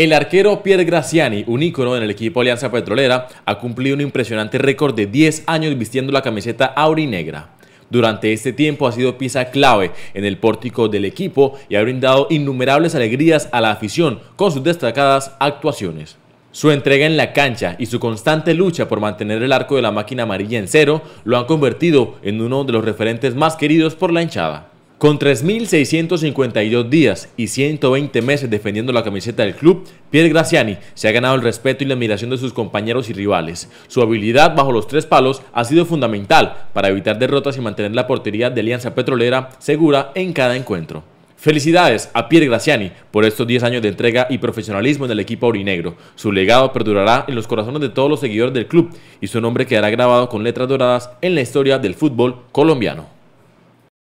El arquero Pierre Graciani, un ícono en el equipo Alianza Petrolera, ha cumplido un impresionante récord de 10 años vistiendo la camiseta aurinegra. Durante este tiempo ha sido pieza clave en el pórtico del equipo y ha brindado innumerables alegrías a la afición con sus destacadas actuaciones. Su entrega en la cancha y su constante lucha por mantener el arco de la máquina amarilla en cero lo han convertido en uno de los referentes más queridos por la hinchada. Con 3.652 días y 120 meses defendiendo la camiseta del club, Pierre Graziani se ha ganado el respeto y la admiración de sus compañeros y rivales. Su habilidad bajo los tres palos ha sido fundamental para evitar derrotas y mantener la portería de Alianza Petrolera segura en cada encuentro. Felicidades a Pierre Graciani por estos 10 años de entrega y profesionalismo en el equipo aurinegro. Su legado perdurará en los corazones de todos los seguidores del club y su nombre quedará grabado con letras doradas en la historia del fútbol colombiano.